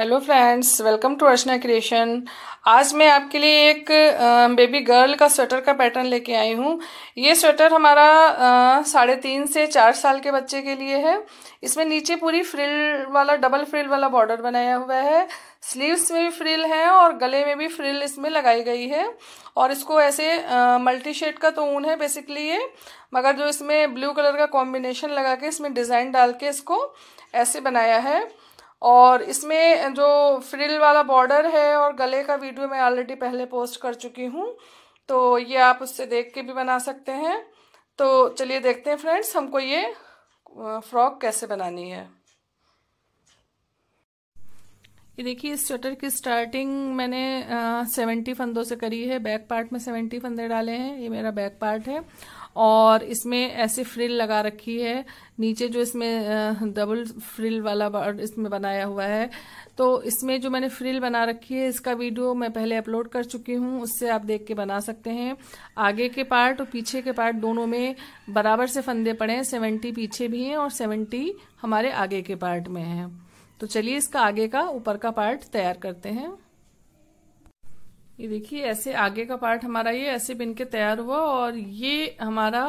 hello friends welcome to Archana creation आज मैं आपके लिए एक बेबी गर्ल का स्वेटर का पैटर्न लेके आई हूँ ये स्वेटर हमारा साढ़े तीन से चार साल के बच्चे के लिए है इसमें नीचे पूरी फ्रिल वाला डबल फ्रिल वाला बॉर्डर बनाया हुआ है स्लीव्स में भी फ्रिल है और गले में भी फ्रिल इसमें लगाई गई है और इसको ऐसे मल्टी शेड का तो ऊन है बेसिकली ये मगर जो इसमें ब्लू कलर का कॉम्बिनेशन लगा के इसमें डिज़ाइन डाल के इसको ऐसे बनाया है और इसमें जो फ्रिल वाला बॉर्डर है और गले का वीडियो मैं ऑलरेडी पहले पोस्ट कर चुकी हूँ तो ये आप उससे देख के भी बना सकते हैं तो चलिए देखते हैं फ्रेंड्स हमको ये फ्रॉक कैसे बनानी है ये देखिए इस स्वेटर की स्टार्टिंग मैंने सेवेंटी फंदों से करी है बैक पार्ट में सेवेंटी फंदे डाले हैं ये मेरा बैक पार्ट है और इसमें ऐसे फ्रिल लगा रखी है नीचे जो इसमें डबल फ्रिल वाला इसमें बनाया हुआ है तो इसमें जो मैंने फ्रिल बना रखी है इसका वीडियो मैं पहले अपलोड कर चुकी हूँ उससे आप देख के बना सकते हैं आगे के पार्ट और पीछे के पार्ट दोनों में बराबर से फंदे पड़े हैं सेवेंटी पीछे भी हैं और सेवेंटी हमारे आगे के पार्ट में हैं तो चलिए इसका आगे का ऊपर का पार्ट तैयार करते हैं ये देखिए ऐसे आगे का पार्ट हमारा ये ऐसे बिन के तैयार हुआ और ये हमारा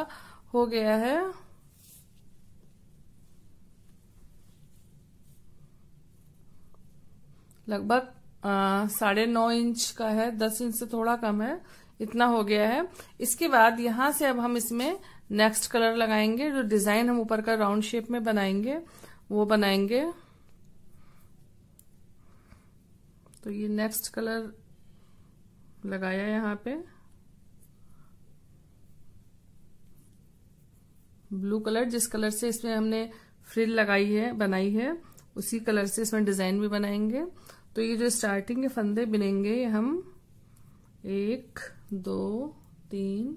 हो गया है लगभग साढ़े नौ इंच का है दस इंच से थोड़ा कम है इतना हो गया है इसके बाद यहां से अब हम इसमें नेक्स्ट कलर लगाएंगे जो डिज़ाइन हम ऊपर का राउंड शेप में बनाएंगे वो बनाएंगे तो ये नेक्स्ट कलर लगाया यहाँ पे ब्लू कलर जिस कलर से इसमें हमने फ्रिल लगाई है बनाई है उसी कलर से इसमें डिज़ाइन भी बनाएंगे तो ये जो स्टार्टिंग के फंदे बिनेंगे ये हम एक दो तीन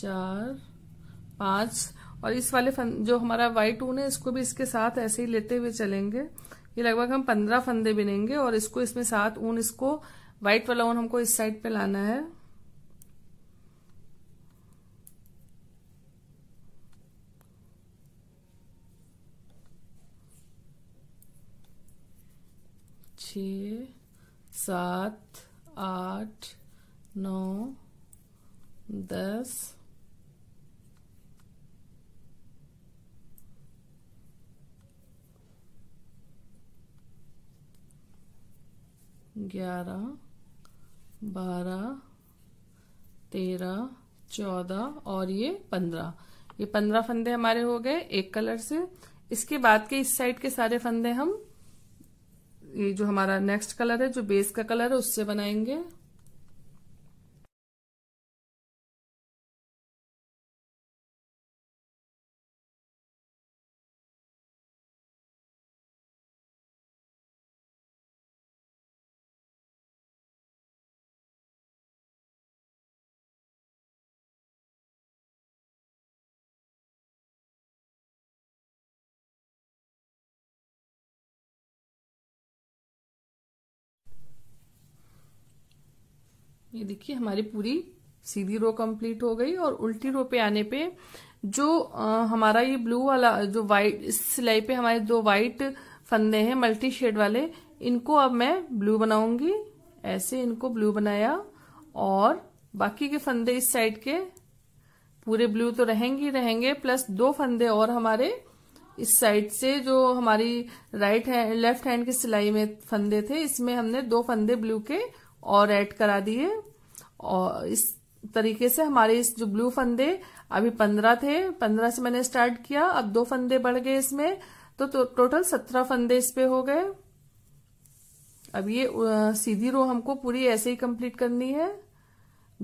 चार पांच और इस वाले फंद जो हमारा वाइट ऊन है इसको भी इसके साथ ऐसे ही लेते हुए चलेंगे ये लगभग हम पंद्रह फंदे बिनेंगे और इसको इसमें सात ऊन इसको व्हाइट वाला ऑन हमको इस साइड पे लाना है छ सात आठ नौ दस ग्यारह बारह तेरह चौदह और ये पंद्रह ये पंद्रह फंदे हमारे हो गए एक कलर से इसके बाद के इस साइड के सारे फंदे हम ये जो हमारा नेक्स्ट कलर है जो बेस का कलर है उससे बनाएंगे ये देखिए हमारी पूरी सीधी रो कंप्लीट हो गई और उल्टी रो पे आने पे जो आ, हमारा ये ब्लू वाला जो वाइट इस सिलाई पे हमारे दो वाइट फंदे हैं मल्टी शेड वाले इनको अब मैं ब्लू बनाऊंगी ऐसे इनको ब्लू बनाया और बाकी के फंदे इस साइड के पूरे ब्लू तो रहेंगे ही रहेंगे प्लस दो फंदे और हमारे इस साइड से जो हमारी राइट हैंड लेफ्ट हैंड की सिलाई में फंदे थे इसमें हमने दो फंदे ब्लू के और ऐड करा दिए और इस तरीके से हमारे इस जो ब्लू फंदे अभी पंद्रह थे पंद्रह से मैंने स्टार्ट किया अब दो फंदे बढ़ गए इसमें तो, तो टोटल सत्रह फंदे इस पे हो गए अब ये सीधी रो हमको पूरी ऐसे ही कंप्लीट करनी है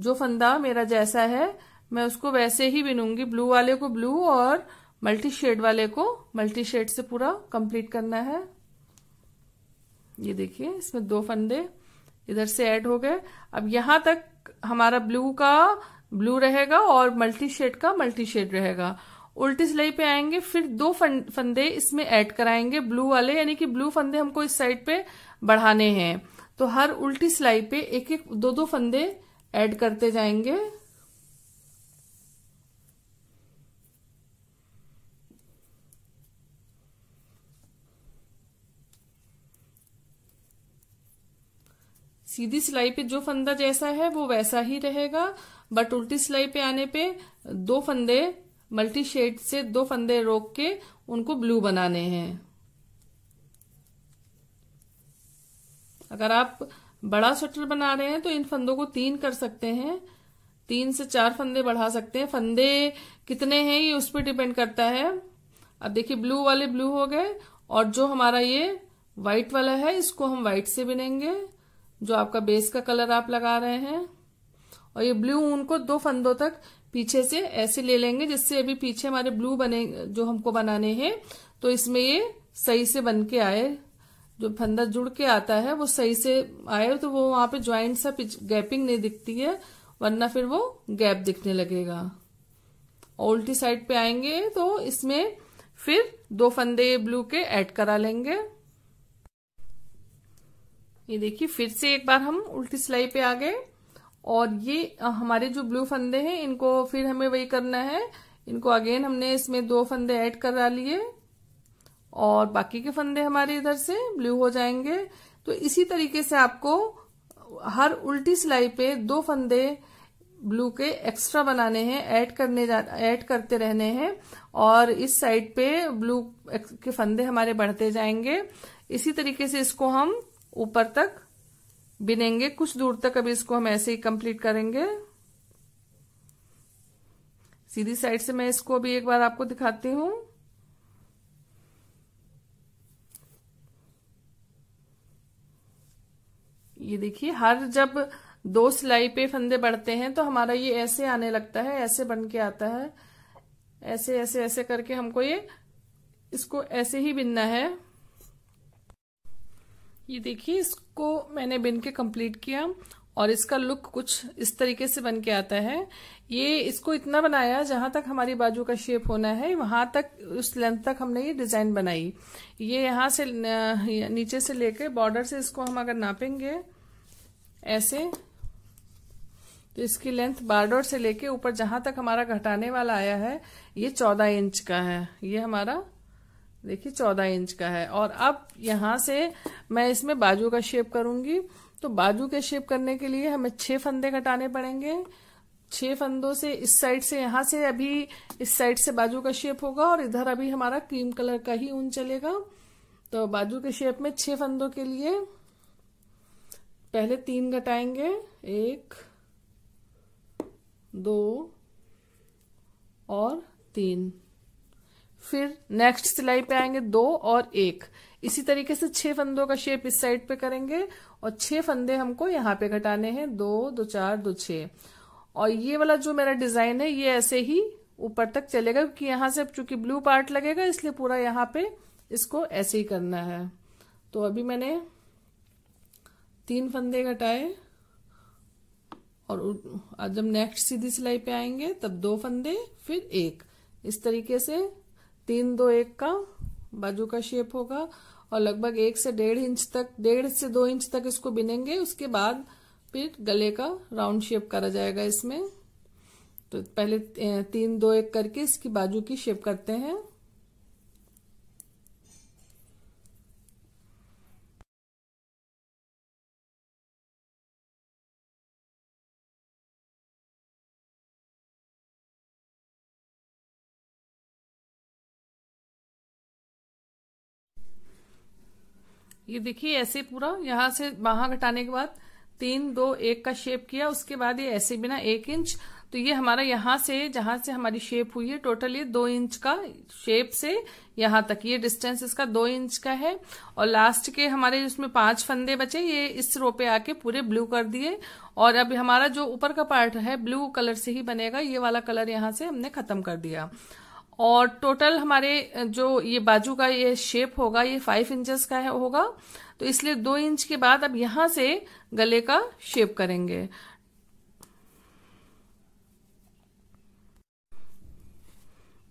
जो फंदा मेरा जैसा है मैं उसको वैसे ही बिनूंगी ब्लू वाले को ब्लू और मल्टी शेड वाले को मल्टी शेड से पूरा कंप्लीट करना है ये देखिए इसमें दो फंदे इधर से ऐड हो गए अब यहां तक हमारा ब्लू का ब्लू रहेगा और मल्टी शेड का मल्टी शेड रहेगा उल्टी सिलाई पे आएंगे फिर दो फंदे इसमें ऐड कराएंगे ब्लू वाले यानी कि ब्लू फंदे हमको इस साइड पे बढ़ाने हैं तो हर उल्टी सिलाई पे एक एक दो दो फंदे ऐड करते जाएंगे सीधी सिलाई पे जो फंदा जैसा है वो वैसा ही रहेगा बट उल्टी सिलाई पे आने पे दो फंदे मल्टी शेड से दो फंदे रोक के उनको ब्लू बनाने हैं अगर आप बड़ा स्वेटर बना रहे हैं तो इन फंदों को तीन कर सकते हैं तीन से चार फंदे बढ़ा सकते हैं फंदे कितने हैं ये उस पर डिपेंड करता है अब देखिए ब्लू वाले ब्लू हो गए और जो हमारा ये व्हाइट वाला है इसको हम व्हाइट से बिनेंगे जो आपका बेस का कलर आप लगा रहे हैं और ये ब्लू ऊन को दो फंदों तक पीछे से ऐसे ले लेंगे जिससे अभी पीछे हमारे ब्लू बने जो हमको बनाने हैं तो इसमें ये सही से बन के आए जो फंदा जुड़ के आता है वो सही से आए तो वो वहां पे ज्वाइंट सा गैपिंग नहीं दिखती है वरना फिर वो गैप दिखने लगेगा और उल्टी साइड पे आएंगे तो इसमें फिर दो फंदे ब्लू के ऐड करा लेंगे ये देखिए फिर से एक बार हम उल्टी सिलाई पे आ गए और ये हमारे जो ब्लू फंदे हैं इनको फिर हमें वही करना है इनको अगेन हमने इसमें दो फंदे ऐड करा लिए और बाकी के फंदे हमारे इधर से ब्लू हो जाएंगे तो इसी तरीके से आपको हर उल्टी सिलाई पे दो फंदे ब्लू के एक्स्ट्रा बनाने हैं ऐड करने ऐड करते रहने हैं और इस साइड पे ब्लू के फंदे हमारे बढ़ते जाएंगे इसी तरीके से इसको हम ऊपर तक बिनेंगे कुछ दूर तक अभी इसको हम ऐसे ही कंप्लीट करेंगे सीधी साइड से मैं इसको अभी एक बार आपको दिखाती हूं ये देखिए हर जब दो सिलाई पे फंदे बढ़ते हैं तो हमारा ये ऐसे आने लगता है ऐसे बन के आता है ऐसे ऐसे ऐसे करके हमको ये इसको ऐसे ही बिनना है ये देखिए इसको मैंने बिन के कंप्लीट किया और इसका लुक कुछ इस तरीके से बन के आता है ये इसको इतना बनाया जहां तक हमारी बाजू का शेप होना है वहां तक उस लेंथ तक हमने ये डिजाइन बनाई ये यहां से नीचे से लेके बॉर्डर से इसको हम अगर नापेंगे ऐसे तो इसकी लेंथ बॉर्डर से लेके ऊपर जहां तक हमारा घटाने वाला आया है ये चौदह इंच का है ये हमारा देखिए चौदह इंच का है और अब यहाँ से मैं इसमें बाजू का शेप करूंगी तो बाजू के शेप करने के लिए हमें छह फंदे घटाने पड़ेंगे छह फंदों से इस साइड से यहाँ से अभी इस साइड से बाजू का शेप होगा और इधर अभी हमारा क्रीम कलर का ही ऊन चलेगा तो बाजू के शेप में छह फंदों के लिए पहले तीन घटाएंगे एक दो और तीन फिर नेक्स्ट सिलाई पे आएंगे दो और एक इसी तरीके से छह फंदों का शेप इस साइड पे करेंगे और छह फंदे हमको यहाँ पे घटाने हैं दो दो चार दो छ और ये वाला जो मेरा डिजाइन है ये ऐसे ही ऊपर तक चलेगा क्योंकि यहां से अब चूंकि ब्लू पार्ट लगेगा इसलिए पूरा यहाँ पे इसको ऐसे ही करना है तो अभी मैंने तीन फंदे घटाए और जब नेक्स्ट सीधी सिलाई पे आएंगे तब दो फंदे फिर एक इस तरीके से तीन दो एक का बाजू का शेप होगा और लगभग एक से डेढ़ इंच तक डेढ़ से दो इंच तक इसको बिनेंगे उसके बाद फिर गले का राउंड शेप करा जाएगा इसमें तो पहले तीन दो एक करके इसकी बाजू की शेप करते हैं ये देखिए ऐसे पूरा यहाँ से बाहा घटाने के बाद तीन दो एक का शेप किया उसके बाद ये ऐसे बिना एक इंच तो ये हमारा यहाँ से जहां से हमारी शेप हुई है टोटल ये दो इंच का शेप से यहाँ तक ये डिस्टेंस इसका दो इंच का है और लास्ट के हमारे इसमें पांच फंदे बचे ये इस रो पे आके पूरे ब्लू कर दिए और अब हमारा जो ऊपर का पार्ट है ब्लू कलर से ही बनेगा ये वाला कलर यहाँ से हमने खत्म कर दिया और टोटल हमारे जो ये बाजू का ये शेप होगा ये फाइव इंच का है होगा तो इसलिए दो इंच के बाद अब यहां से गले का शेप करेंगे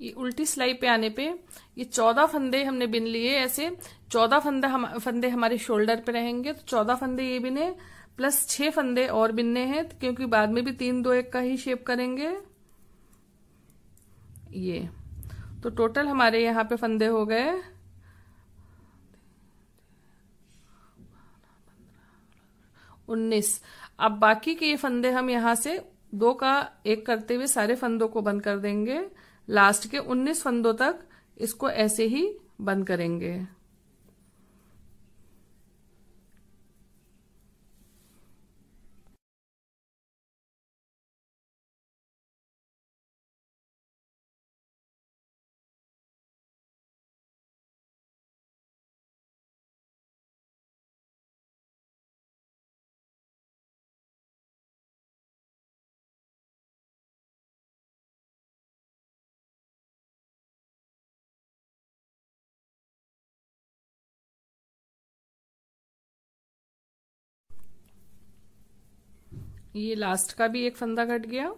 ये उल्टी सिलाई पे आने पे ये चौदह फंदे हमने बिन लिए ऐसे चौदह फंदा हम फंदे हमारे शोल्डर पे रहेंगे तो चौदह फंदे ये बिने प्लस छह फंदे और बिनने हैं क्योंकि बाद में भी तीन दो एक का ही शेप करेंगे ये तो टोटल हमारे यहाँ पे फंदे हो गए उन्नीस अब बाकी के ये फंदे हम यहाँ से दो का एक करते हुए सारे फंदों को बंद कर देंगे लास्ट के उन्नीस फंदों तक इसको ऐसे ही बंद करेंगे ये लास्ट का भी एक फंदा घट गया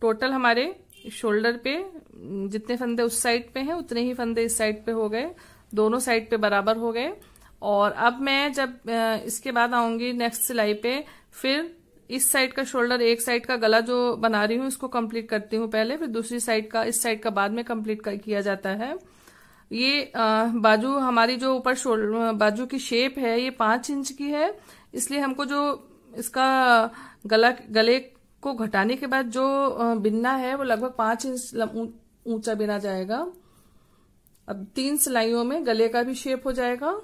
टोटल हमारे शोल्डर पे जितने फंदे उस साइड पे हैं उतने ही फंदे इस साइड पे हो गए दोनों साइड पे बराबर हो गए और अब मैं जब इसके बाद आऊंगी नेक्स्ट सिलाई पे फिर इस साइड का शोल्डर एक साइड का गला जो बना रही हूँ इसको कंप्लीट करती हूँ पहले फिर दूसरी साइड का इस साइड का बाद में कंप्लीट किया जाता है ये बाजू हमारी जो ऊपर बाजू की शेप है ये पांच इंच की है इसलिए हमको जो इसका गला गले को घटाने के बाद जो बिनना है वो लगभग पांच इंच ऊंचा बिना जाएगा अब तीन सिलाइयों में गले का भी शेप हो जाएगा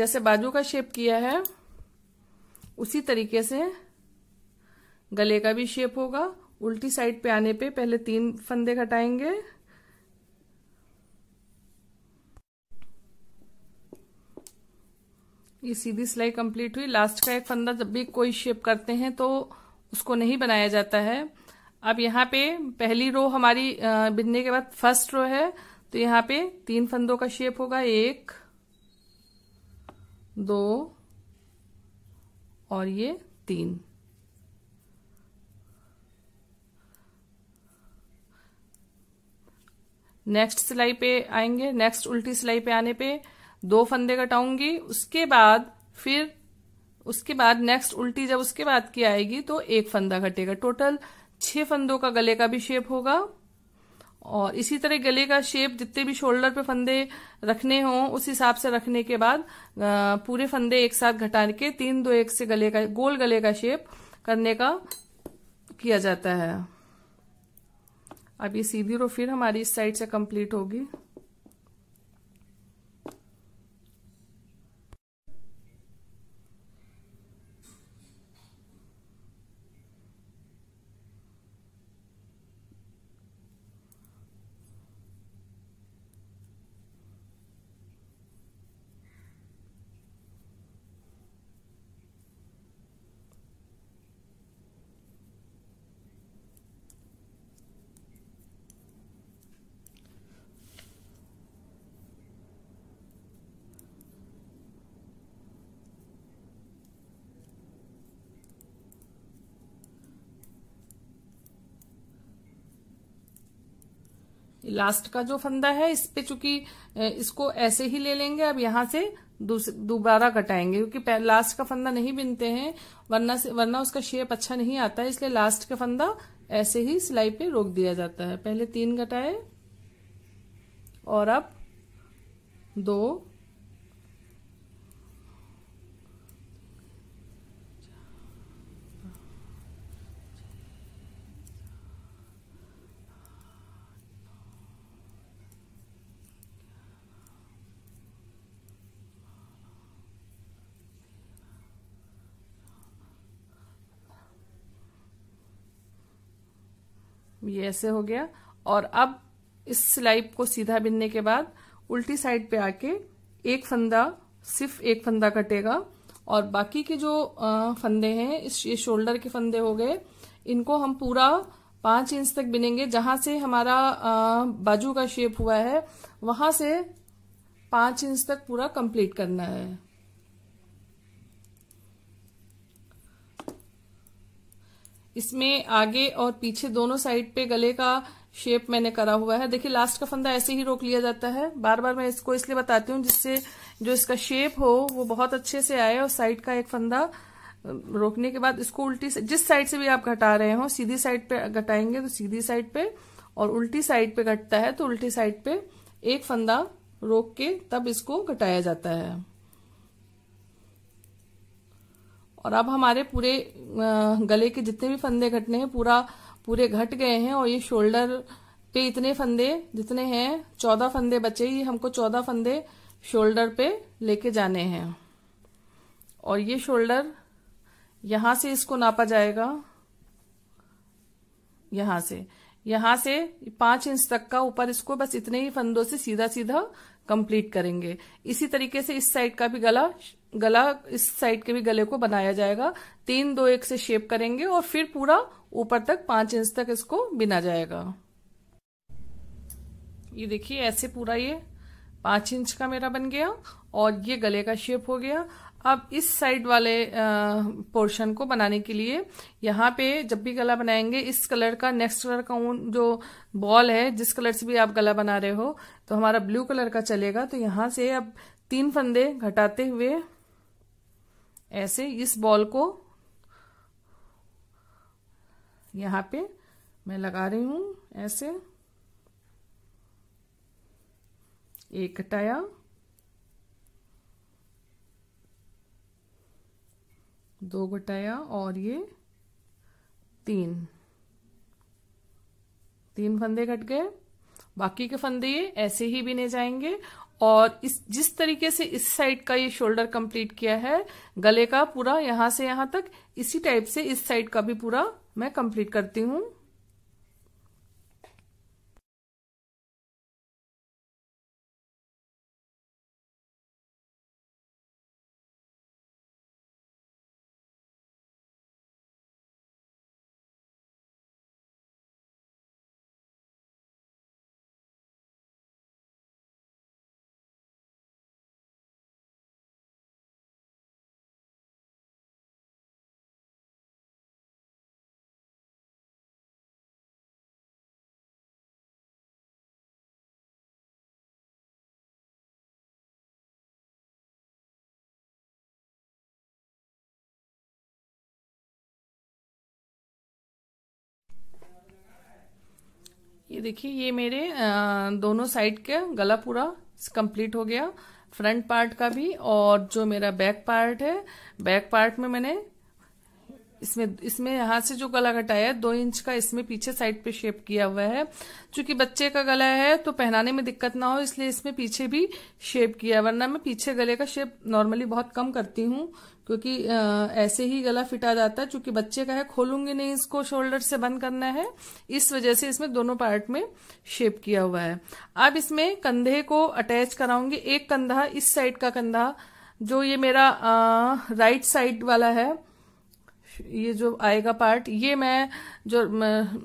जैसे बाजू का शेप किया है उसी तरीके से गले का भी शेप होगा उल्टी साइड पे आने पे पहले तीन फंदे घटाएंगे ये सीधी सिलाई कंप्लीट हुई लास्ट का एक फंदा जब भी कोई शेप करते हैं तो उसको नहीं बनाया जाता है अब यहाँ पे पहली रो हमारी बिनने के बाद फर्स्ट रो है तो यहाँ पे तीन फंदों का शेप होगा एक दो और ये तीन नेक्स्ट सिलाई पे आएंगे नेक्स्ट उल्टी सिलाई पे आने पे दो फंदे कटाऊंगी उसके बाद फिर उसके बाद नेक्स्ट उल्टी जब उसके बाद की आएगी तो एक फंदा घटेगा टोटल छह फंदों का गले का भी शेप होगा और इसी तरह गले का शेप जितने भी शोल्डर पे फंदे रखने हों उस हिसाब से रखने के बाद पूरे फंदे एक साथ घटा के तीन दो एक से गले का गोल गले का शेप करने का किया जाता है अब ये सीधी रो फिर हमारी इस साइड से कंप्लीट होगी लास्ट का जो फंदा है इस पे चूंकि इसको ऐसे ही ले लेंगे अब यहां से दोबारा कटाएंगे क्योंकि लास्ट का फंदा नहीं बिनते हैं वरना से वरना उसका शेप अच्छा नहीं आता है इसलिए लास्ट का फंदा ऐसे ही सिलाई पे रोक दिया जाता है पहले तीन कटाए और अब दो ये ऐसे हो गया और अब इस सिलाई को सीधा बिनने के बाद उल्टी साइड पे आके एक फंदा सिर्फ एक फंदा कटेगा और बाकी के जो फंदे हैं इस ये शोल्डर के फंदे हो गए इनको हम पूरा पांच इंच तक बिनेंगे जहां से हमारा बाजू का शेप हुआ है वहां से पांच इंच तक पूरा कंप्लीट करना है इसमें आगे और पीछे दोनों साइड पे गले का शेप मैंने करा हुआ है देखिए लास्ट का फंदा ऐसे ही रोक लिया जाता है बार बार मैं इसको इसलिए बताती हूँ जिससे जो इसका शेप हो वो बहुत अच्छे से आए और साइड का एक फंदा रोकने के बाद इसको उल्टी जिस साइड से भी आप घटा रहे हो सीधी साइड पे घटाएंगे तो सीधी साइड पे और उल्टी साइड पे घटता है तो उल्टी साइड पे एक फंदा रोक के तब इसको घटाया जाता है और अब हमारे पूरे गले के जितने भी फंदे घटने हैं पूरा पूरे घट गए हैं और ये शोल्डर पे इतने फंदे जितने हैं चौदह फंदे बचे ये हमको चौदह फंदे शोल्डर पे लेके जाने हैं और ये शोल्डर यहां से इसको नापा जाएगा यहां से यहां से पांच इंच तक का ऊपर इसको बस इतने ही फंदों से सीधा सीधा कंप्लीट करेंगे इसी तरीके से इस साइड का भी गला गला इस साइड के भी गले को बनाया जाएगा तीन दो एक से शेप करेंगे और फिर पूरा ऊपर तक पांच इंच तक इसको बिना जाएगा ये देखिए ऐसे पूरा ये पांच इंच का मेरा बन गया और ये गले का शेप हो गया अब इस साइड वाले पोर्शन को बनाने के लिए यहाँ पे जब भी गला बनाएंगे इस कलर का नेक्स्ट कलर का ऊन जो बॉल है जिस कलर से भी आप गला बना रहे हो तो हमारा ब्लू कलर का चलेगा तो यहाँ से अब तीन फंदे घटाते हुए ऐसे इस बॉल को यहाँ पे मैं लगा रही हूँ ऐसे एक टाया दो घटाया और ये तीन तीन फंदे कट गए बाकी के फंदे ये ऐसे ही बिने जाएंगे और इस जिस तरीके से इस साइड का ये शोल्डर कंप्लीट किया है गले का पूरा यहां से यहां तक इसी टाइप से इस साइड का भी पूरा मैं कंप्लीट करती हूं ये देखिए ये मेरे दोनों साइड का गला पूरा कंप्लीट हो गया फ्रंट पार्ट का भी और जो मेरा बैक पार्ट है बैक पार्ट में मैंने इसमें इसमें यहां से जो गला घटाया है दो इंच का इसमें पीछे साइड पे शेप किया हुआ है क्योंकि बच्चे का गला है तो पहनाने में दिक्कत ना हो इसलिए इसमें पीछे भी शेप किया वरना मैं पीछे गले का शेप नॉर्मली बहुत कम करती हूँ क्योंकि ऐसे ही गला फिटा जाता है चूंकि बच्चे का है खोलूंगी नहीं इसको शोल्डर से बंद करना है इस वजह से इसमें दोनों पार्ट में शेप किया हुआ है अब इसमें कंधे को अटैच कराऊंगी एक कंधा इस साइड का कंधा जो ये मेरा आ, राइट साइड वाला है ये जो आएगा पार्ट ये मैं जो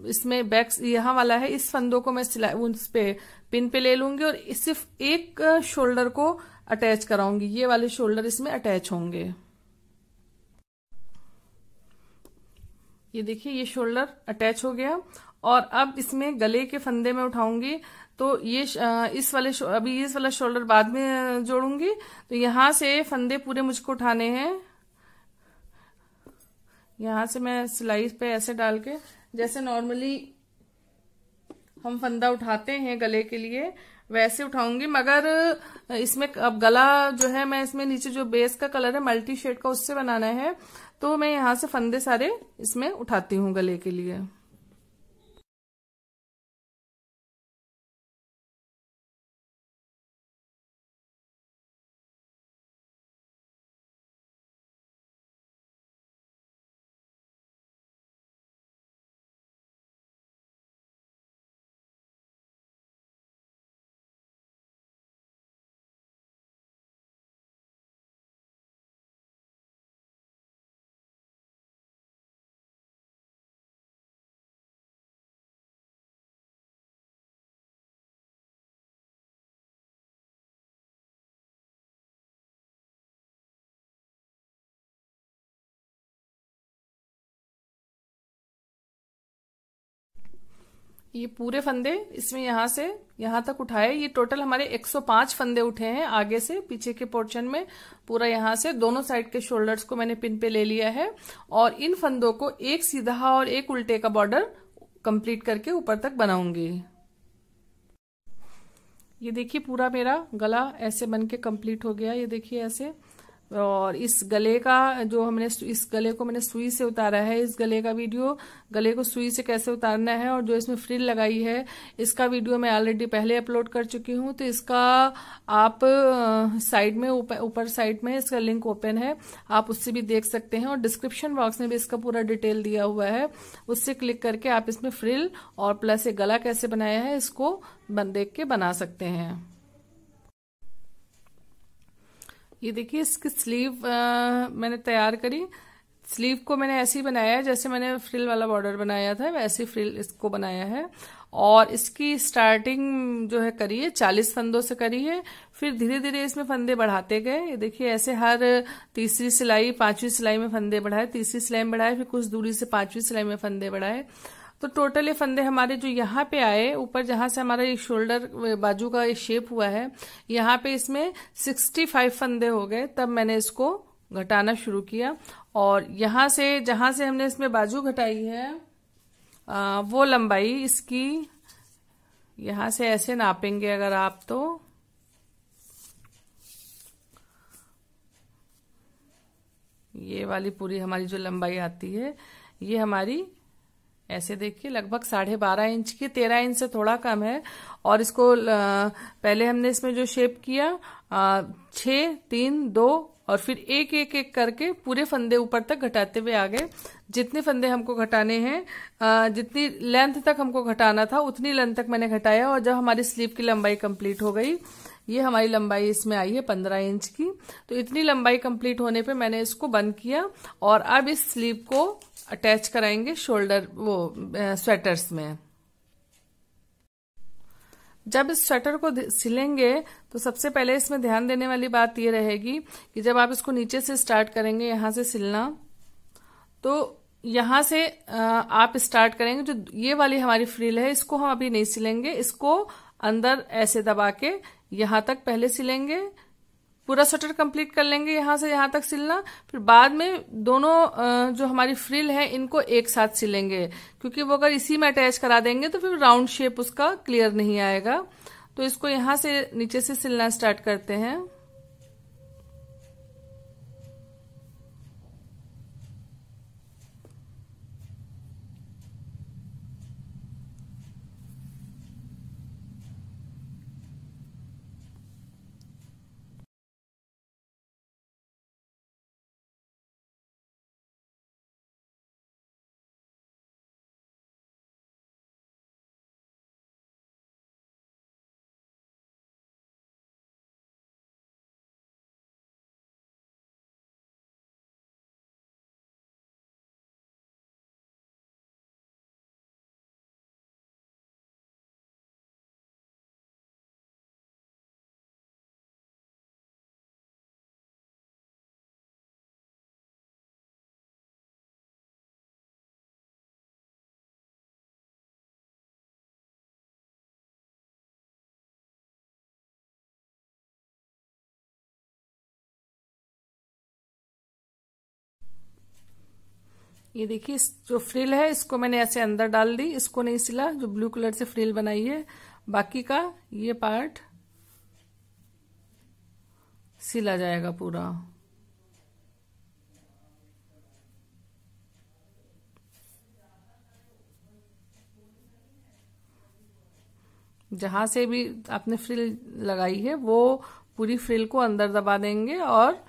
इसमें बैक यहां वाला है इस फंदों को मैं सिलाई उस पे पिन पे ले लूंगी और सिर्फ एक शोल्डर को अटैच कराऊंगी ये वाले शोल्डर इसमें अटैच होंगे ये देखिए ये शोल्डर अटैच हो गया और अब इसमें गले के फंदे में उठाऊंगी तो ये इस वाले अभी इस वाला शोल्डर बाद में जोड़ूंगी तो यहां से फंदे पूरे मुझको उठाने हैं यहां से मैं सिलाई पे ऐसे डाल के जैसे नॉर्मली हम फंदा उठाते हैं गले के लिए वैसे उठाऊंगी मगर इसमें अब गला जो है मैं इसमें नीचे जो बेस का कलर है मल्टी शेड का उससे बनाना है तो मैं यहाँ से फंदे सारे इसमें उठाती हूँ गले के लिए ये पूरे फंदे इसमें यहां से यहां तक उठाए ये टोटल हमारे 105 फंदे उठे हैं आगे से पीछे के पोर्शन में पूरा यहाँ से दोनों साइड के शोल्डर्स को मैंने पिन पे ले लिया है और इन फंदों को एक सीधा और एक उल्टे का बॉर्डर कंप्लीट करके ऊपर तक बनाऊंगी ये देखिए पूरा मेरा गला ऐसे बन के कम्प्लीट हो गया ये देखिए ऐसे और इस गले का जो हमने इस गले को मैंने सुई से उतारा है इस गले का वीडियो गले को सुई से कैसे उतारना है और जो इसमें फ्रिल लगाई है इसका वीडियो मैं ऑलरेडी पहले अपलोड कर चुकी हूँ तो इसका आप साइड में ऊपर साइड में इसका लिंक ओपन है आप उससे भी देख सकते हैं और डिस्क्रिप्शन बॉक्स में भी इसका पूरा डिटेल दिया हुआ है उससे क्लिक करके आप इसमें फ्रिल और प्लस ये गला कैसे बनाया है इसको देख के बना सकते हैं ये देखिए इसकी स्लीव आ, मैंने तैयार करी स्लीव को मैंने ऐसे ही बनाया है जैसे मैंने फ्रिल वाला बॉर्डर बनाया था वैसे ही फ्रिल इसको बनाया है और इसकी स्टार्टिंग जो है करी है चालीस फंदों से करी है फिर धीरे धीरे इसमें फंदे बढ़ाते गए ये देखिए ऐसे हर तीसरी सिलाई पांचवी सिलाई में फंदे बढ़ाए तीसरी सिलाई में बढ़ाए फिर कुछ दूरी से पांचवी सिलाई में फंदे बढ़ाए तो टोटल ये फंदे हमारे जो यहाँ पे आए ऊपर जहां से हमारा ये शोल्डर बाजू का ये शेप हुआ है यहाँ पे इसमें 65 फंदे हो गए तब मैंने इसको घटाना शुरू किया और यहां से जहां से हमने इसमें बाजू घटाई है आ, वो लंबाई इसकी यहां से ऐसे नापेंगे अगर आप तो ये वाली पूरी हमारी जो लंबाई आती है ये हमारी ऐसे देखिए लगभग साढ़े बारह इंच की तेरह इंच से थोड़ा कम है और इसको पहले हमने इसमें जो शेप किया छ तीन दो और फिर एक एक एक करके पूरे फंदे ऊपर तक घटाते हुए आ गए जितने फंदे हमको घटाने हैं जितनी लेंथ तक हमको घटाना था उतनी लेंथ तक मैंने घटाया और जब हमारी स्लीव की लंबाई कंप्लीट हो गई ये हमारी लंबाई इसमें आई है पंद्रह इंच की तो इतनी लंबाई कंप्लीट होने पे मैंने इसको बंद किया और अब इस स्लीव को अटैच कराएंगे शोल्डर वो स्वेटर्स में जब इस स्वेटर को सिलेंगे तो सबसे पहले इसमें ध्यान देने वाली बात ये रहेगी कि जब आप इसको नीचे से स्टार्ट करेंगे यहां से सिलना तो यहां से आप स्टार्ट करेंगे जो ये वाली हमारी फ्रिल है इसको हम अभी नहीं सिलेंगे इसको अंदर ऐसे दबा के यहां तक पहले सिलेंगे पूरा स्वेटर कंप्लीट कर लेंगे यहाँ से यहाँ तक सिलना फिर बाद में दोनों जो हमारी फ्रिल है इनको एक साथ सिलेंगे क्योंकि वो अगर इसी में अटैच करा देंगे तो फिर राउंड शेप उसका क्लियर नहीं आएगा तो इसको यहाँ से नीचे से सिलना स्टार्ट करते हैं ये देखिए जो फ्रिल है इसको मैंने ऐसे अंदर डाल दी इसको नहीं सिला जो ब्लू कलर से फ्रिल बनाई है बाकी का ये पार्ट सिला जाएगा पूरा जहां से भी आपने फ्रिल लगाई है वो पूरी फ्रिल को अंदर दबा देंगे और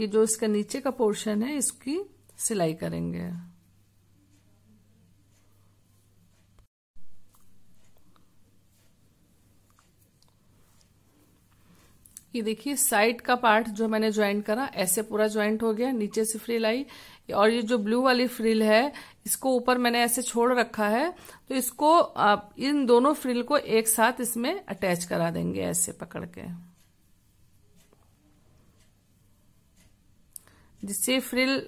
ये जो इसका नीचे का पोर्शन है इसकी सिलाई करेंगे ये देखिए साइड का पार्ट जो मैंने ज्वाइंट करा ऐसे पूरा ज्वाइंट हो गया नीचे से फ्रिल आई और ये जो ब्लू वाली फ्रिल है इसको ऊपर मैंने ऐसे छोड़ रखा है तो इसको आप इन दोनों फ्रिल को एक साथ इसमें अटैच करा देंगे ऐसे पकड़ के जिससे फ्रिल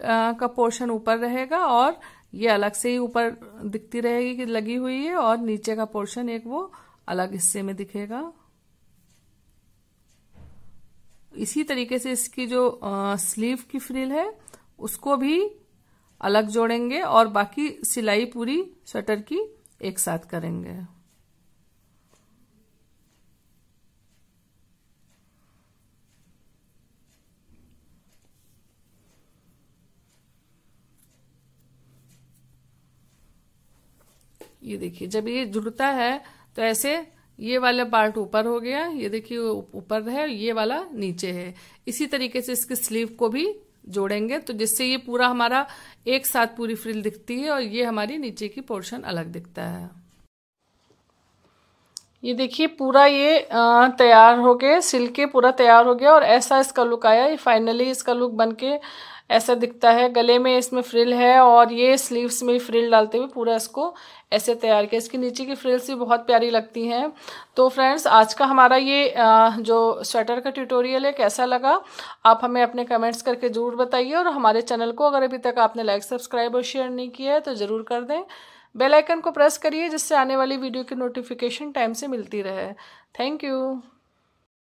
का पोर्शन ऊपर रहेगा और ये अलग से ही ऊपर दिखती रहेगी कि लगी हुई है और नीचे का पोर्शन एक वो अलग हिस्से में दिखेगा इसी तरीके से इसकी जो स्लीव की फ्रिल है उसको भी अलग जोड़ेंगे और बाकी सिलाई पूरी स्वेटर की एक साथ करेंगे ये देखिए जब ये जुड़ता है तो ऐसे ये वाला पार्ट ऊपर हो गया ये देखिए ऊपर है ये वाला नीचे है इसी तरीके से इसके स्लीव को भी जोड़ेंगे तो जिससे ये पूरा हमारा एक साथ पूरी फ्रिल दिखती है और ये हमारी नीचे की पोर्शन अलग दिखता है ये देखिए पूरा ये तैयार हो गया सिल के पूरा तैयार हो गया और ऐसा इसका लुक आया ये फाइनली इसका लुक बन के ऐसा दिखता है गले में इसमें फ्रिल है और ये स्लीव्स में फ्रिल डालते हुए पूरा इसको ऐसे तैयार किया इसके नीचे की फ्रिल्स भी बहुत प्यारी लगती हैं तो फ्रेंड्स आज का हमारा ये जो स्वेटर का ट्यूटोरियल है कैसा लगा आप हमें अपने कमेंट्स करके ज़रूर बताइए और हमारे चैनल को अगर अभी तक आपने लाइक सब्सक्राइब और शेयर नहीं किया है तो ज़रूर कर दें बेल आइकन को प्रेस करिए जिससे आने वाली वीडियो की नोटिफिकेशन टाइम से मिलती रहे थैंक यू